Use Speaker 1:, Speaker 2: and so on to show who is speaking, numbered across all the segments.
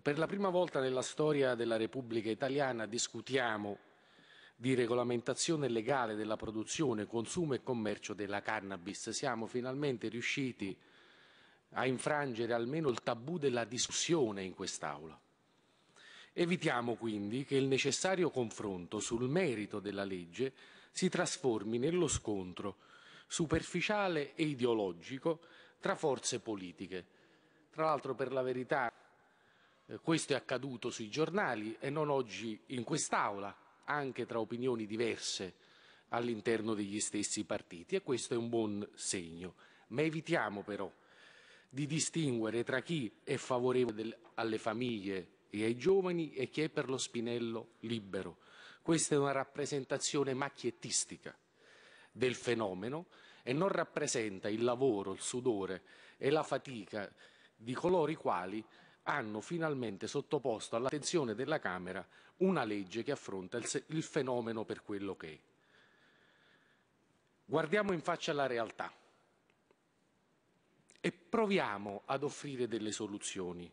Speaker 1: Per la prima volta nella storia della Repubblica italiana discutiamo di regolamentazione legale della produzione, consumo e commercio della cannabis. Siamo finalmente riusciti a infrangere almeno il tabù della discussione in quest'Aula. Evitiamo quindi che il necessario confronto sul merito della legge si trasformi nello scontro superficiale e ideologico tra forze politiche. Tra l'altro, per la verità, eh, questo è accaduto sui giornali e non oggi in quest'Aula, anche tra opinioni diverse all'interno degli stessi partiti e questo è un buon segno. Ma evitiamo però di distinguere tra chi è favorevole del, alle famiglie e ai giovani e chi è per lo spinello libero. Questa è una rappresentazione macchiettistica del fenomeno e non rappresenta il lavoro, il sudore e la fatica di coloro i quali hanno finalmente sottoposto all'attenzione della Camera una legge che affronta il, il fenomeno per quello che è. Guardiamo in faccia la realtà e proviamo ad offrire delle soluzioni.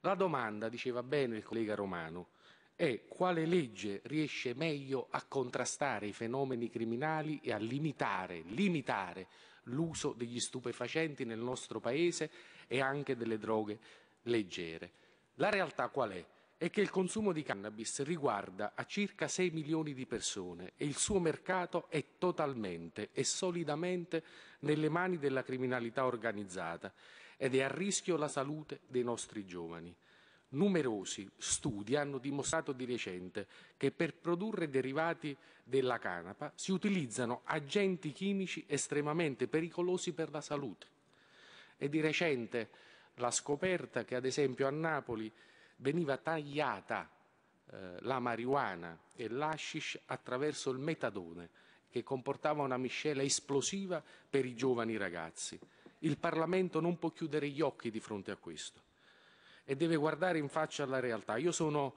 Speaker 1: La domanda, diceva bene il collega Romano, è quale legge riesce meglio a contrastare i fenomeni criminali e a limitare, limitare l'uso degli stupefacenti nel nostro Paese e anche delle droghe leggere. La realtà qual è? È che il consumo di cannabis riguarda a circa 6 milioni di persone e il suo mercato è totalmente e solidamente nelle mani della criminalità organizzata ed è a rischio la salute dei nostri giovani. Numerosi studi hanno dimostrato di recente che per produrre derivati della canapa si utilizzano agenti chimici estremamente pericolosi per la salute. E di recente la scoperta che ad esempio a Napoli veniva tagliata eh, la marijuana e l'hashish attraverso il metadone che comportava una miscela esplosiva per i giovani ragazzi. Il Parlamento non può chiudere gli occhi di fronte a questo e deve guardare in faccia alla realtà. Io sono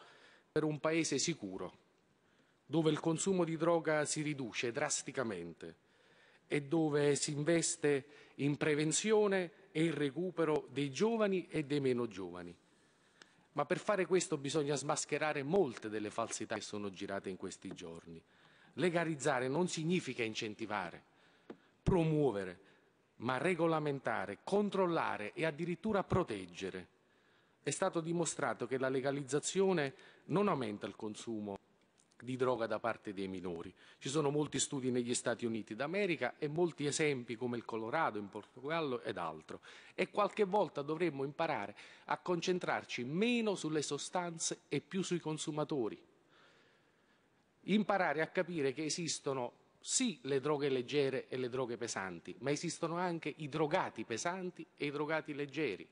Speaker 1: per un paese sicuro, dove il consumo di droga si riduce drasticamente e dove si investe in prevenzione e il recupero dei giovani e dei meno giovani. Ma per fare questo bisogna smascherare molte delle falsità che sono girate in questi giorni. Legalizzare non significa incentivare, promuovere, ma regolamentare, controllare e addirittura proteggere. È stato dimostrato che la legalizzazione non aumenta il consumo di droga da parte dei minori. Ci sono molti studi negli Stati Uniti d'America e molti esempi come il Colorado, in Portogallo ed altro. E qualche volta dovremmo imparare a concentrarci meno sulle sostanze e più sui consumatori. Imparare a capire che esistono sì le droghe leggere e le droghe pesanti, ma esistono anche i drogati pesanti e i drogati leggeri.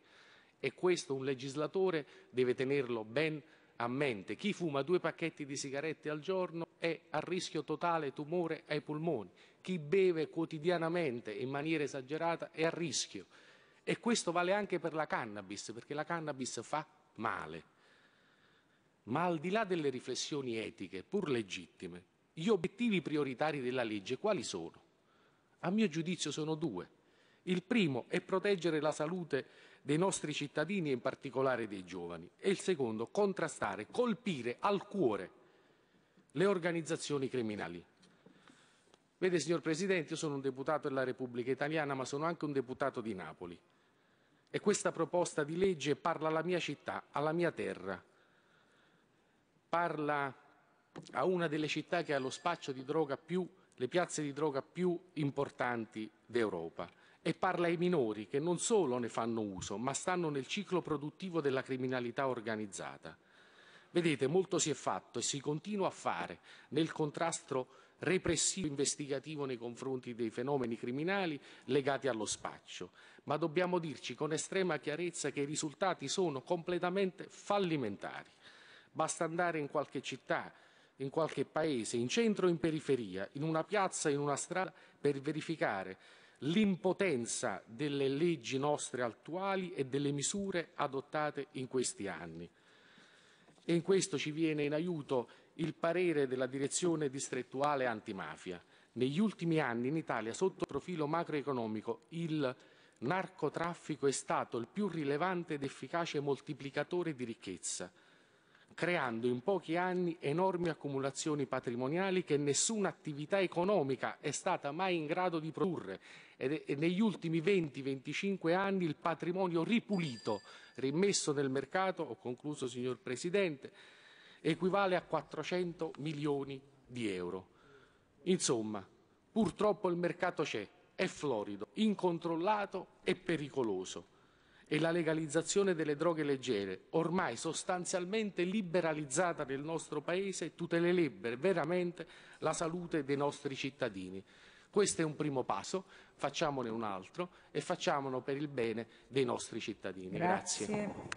Speaker 1: E questo un legislatore deve tenerlo ben presente a mente chi fuma due pacchetti di sigarette al giorno è a rischio totale tumore ai polmoni, chi beve quotidianamente in maniera esagerata è a rischio. E questo vale anche per la cannabis, perché la cannabis fa male. Ma al di là delle riflessioni etiche, pur legittime, gli obiettivi prioritari della legge quali sono? A mio giudizio sono due. Il primo è proteggere la salute dei nostri cittadini e in particolare dei giovani e il secondo contrastare, colpire al cuore le organizzazioni criminali. Vede, signor Presidente, io sono un deputato della Repubblica Italiana, ma sono anche un deputato di Napoli. E questa proposta di legge parla alla mia città, alla mia terra, parla a una delle città che ha lo spaccio di droga più, le piazze di droga più importanti d'Europa e parla ai minori che non solo ne fanno uso, ma stanno nel ciclo produttivo della criminalità organizzata. Vedete, molto si è fatto e si continua a fare nel contrasto repressivo investigativo nei confronti dei fenomeni criminali legati allo spaccio, ma dobbiamo dirci con estrema chiarezza che i risultati sono completamente fallimentari. Basta andare in qualche città, in qualche paese, in centro o in periferia, in una piazza, in una strada, per verificare l'impotenza delle leggi nostre attuali e delle misure adottate in questi anni. E in questo ci viene in aiuto il parere della direzione distrettuale antimafia. Negli ultimi anni in Italia, sotto il profilo macroeconomico, il narcotraffico è stato il più rilevante ed efficace moltiplicatore di ricchezza creando in pochi anni enormi accumulazioni patrimoniali che nessuna attività economica è stata mai in grado di produrre e negli ultimi 20-25 anni il patrimonio ripulito, rimesso nel mercato, ho concluso signor Presidente, equivale a 400 milioni di euro. Insomma, purtroppo il mercato c'è, è florido, incontrollato e pericoloso e la legalizzazione delle droghe leggere, ormai sostanzialmente liberalizzata nel nostro Paese, tutelerebbe veramente la salute dei nostri cittadini. Questo è un primo passo, facciamone un altro e facciamolo per il bene dei nostri cittadini. Grazie. Grazie.